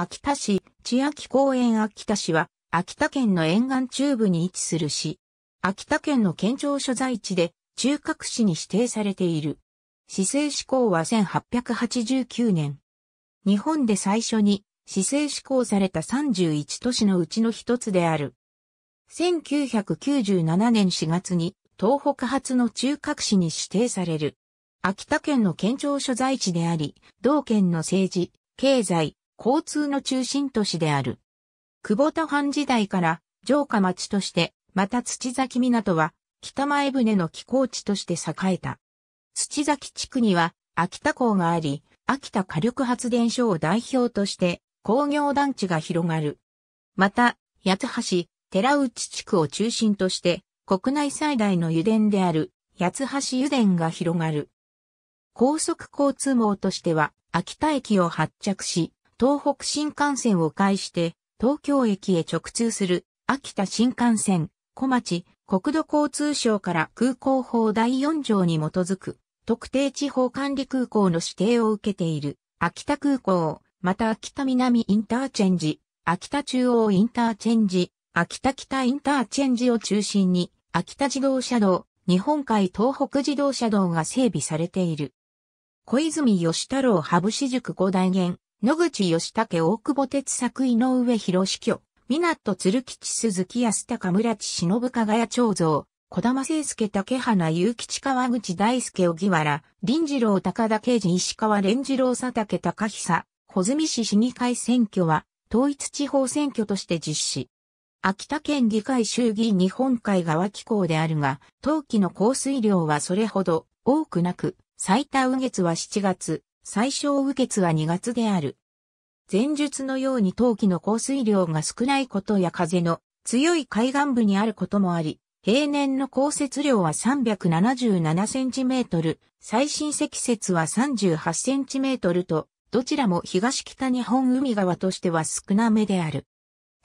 秋田市、千秋公園秋田市は、秋田県の沿岸中部に位置する市。秋田県の県庁所在地で、中核市に指定されている。市政施行は1889年。日本で最初に市政施行された31都市のうちの一つである。1997年4月に東北発の中核市に指定される。秋田県の県庁所在地であり、同県の政治、経済、交通の中心都市である。久保田藩時代から城下町として、また土崎港は北前船の寄港地として栄えた。土崎地区には秋田港があり、秋田火力発電所を代表として工業団地が広がる。また、八橋、寺内地区を中心として国内最大の油田である八橋油田が広がる。高速交通網としては秋田駅を発着し、東北新幹線を介して東京駅へ直通する秋田新幹線小町国土交通省から空港法第4条に基づく特定地方管理空港の指定を受けている秋田空港、また秋田南インターチェンジ、秋田中央インターチェンジ、秋田北インターチェンジを中心に秋田自動車道、日本海東北自動車道が整備されている。小泉義太郎羽生市塾五大元、野口義武大久保哲作井上博巨、港鶴吉鈴木安高村地忍加谷長蔵、小玉聖介竹花祐吉川口大輔小木原、林次郎高田刑事石川連次郎佐竹高久、穂積市市議会選挙は、統一地方選挙として実施。秋田県議会衆議院日本海側機構であるが、冬季の降水量はそれほど多くなく、最多雨月は7月、最小雨穴は2月である。前述のように冬季の降水量が少ないことや風の強い海岸部にあることもあり、平年の降雪量は377センチメートル、最深積雪は38センチメートルと、どちらも東北日本海側としては少なめである。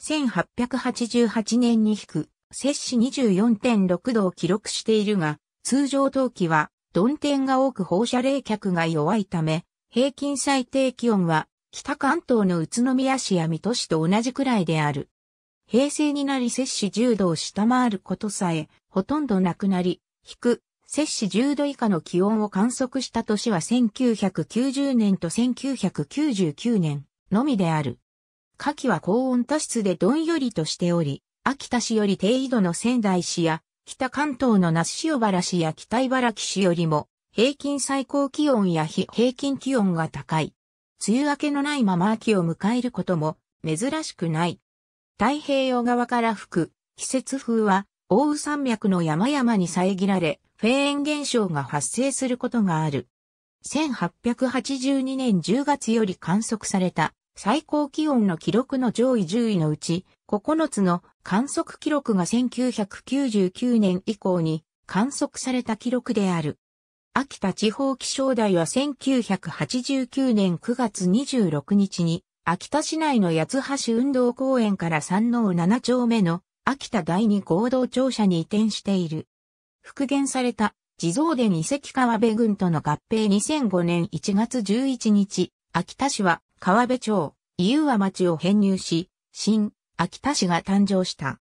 1888年に引く、摂氏24.6度を記録しているが、通常冬季は、鈍天が多く放射冷却が弱いため、平均最低気温は北関東の宇都宮市や水戸市と同じくらいである。平成になり摂氏10度を下回ることさえほとんどなくなり、低、摂氏10度以下の気温を観測した年は1990年と1999年のみである。夏季は高温多湿でどんよりとしており、秋田市より低緯度の仙台市や北関東の那須塩原市や北茨城市よりも平均最高気温や非平均気温が高い。梅雨明けのないまま秋を迎えることも珍しくない。太平洋側から吹く季節風は、奥羽山脈の山々に遮られ、フェーン現象が発生することがある。1882年10月より観測された最高気温の記録の上位10位のうち、9つの観測記録が1999年以降に観測された記録である。秋田地方気象台は1989年9月26日に、秋田市内の八橋運動公園から山王7丁目の秋田第二合同庁舎に移転している。復元された地蔵殿遺跡川辺郡との合併2005年1月11日、秋田市は川辺町、伊予和町を編入し、新、秋田市が誕生した。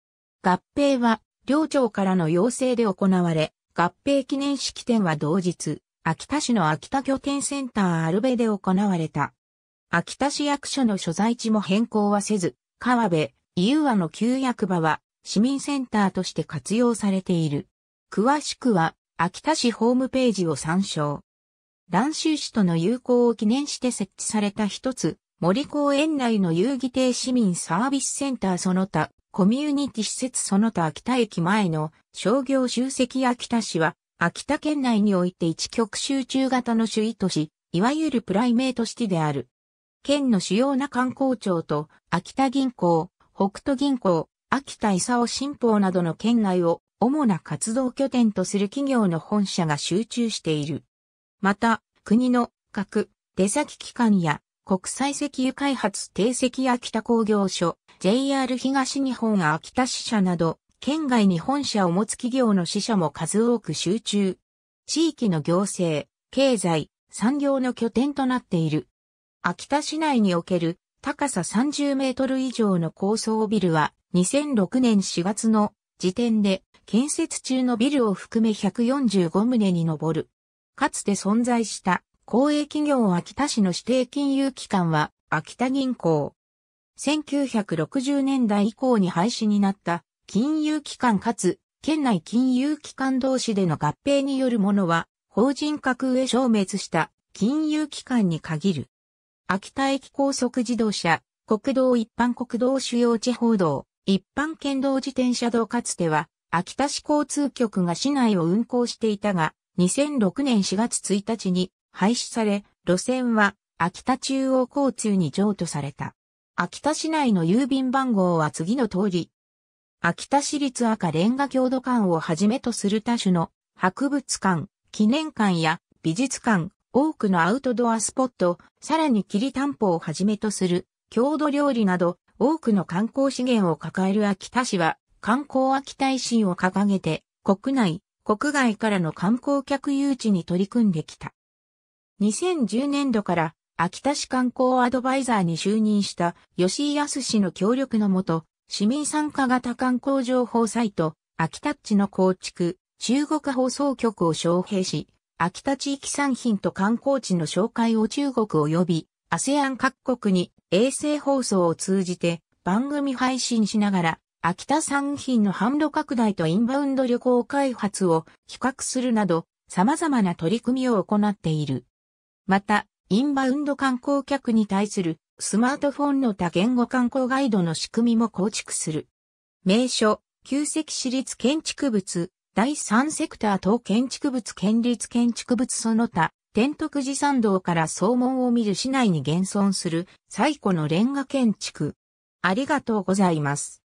合併は、両町からの要請で行われ、合併記念式典は同日、秋田市の秋田拠点センターアルベで行われた。秋田市役所の所在地も変更はせず、川辺、伊予和の旧役場は市民センターとして活用されている。詳しくは、秋田市ホームページを参照。蘭州市との友好を記念して設置された一つ、森公園内の遊戯亭市民サービスセンターその他、コミュニティ施設その他秋田駅前の商業集積秋田市は、秋田県内において一極集中型の首位都市、いわゆるプライメートシティである。県の主要な観光庁と、秋田銀行、北斗銀行、秋田伊佐新報などの県内を主な活動拠点とする企業の本社が集中している。また、国の各出先機関や国際石油開発定石秋田工業所、JR 東日本秋田支社など、県外に本社を持つ企業の支社も数多く集中。地域の行政、経済、産業の拠点となっている。秋田市内における高さ30メートル以上の高層ビルは2006年4月の時点で建設中のビルを含め145棟に上る。かつて存在した公営企業秋田市の指定金融機関は秋田銀行、1960年代以降に廃止になった金融機関かつ県内金融機関同士での合併によるものは法人格へ消滅した金融機関に限る。秋田駅高速自動車、国道一般国道主要地方道、一般県道自転車道かつては秋田市交通局が市内を運行していたが2006年4月1日に廃止され路線は秋田中央交通に譲渡された。秋田市内の郵便番号は次の通り。秋田市立赤レンガ郷土館をはじめとする多種の博物館、記念館や美術館、多くのアウトドアスポット、さらに霧担保をはじめとする郷土料理など多くの観光資源を抱える秋田市は観光秋田維新を掲げて国内、国外からの観光客誘致に取り組んできた。2010年度から秋田市観光アドバイザーに就任した吉井康氏の協力のもと、市民参加型観光情報サイト、秋田地の構築、中国放送局を招聘し、秋田地域産品と観光地の紹介を中国及び ASEAN 各国に衛星放送を通じて番組配信しながら、秋田産品の販路拡大とインバウンド旅行開発を企画するなど、様々な取り組みを行っている。また、インバウンド観光客に対するスマートフォンの多言語観光ガイドの仕組みも構築する。名所、旧跡市立建築物、第三セクター等建築物県立建築物その他、天徳寺参道から総門を見る市内に現存する最古のレンガ建築。ありがとうございます。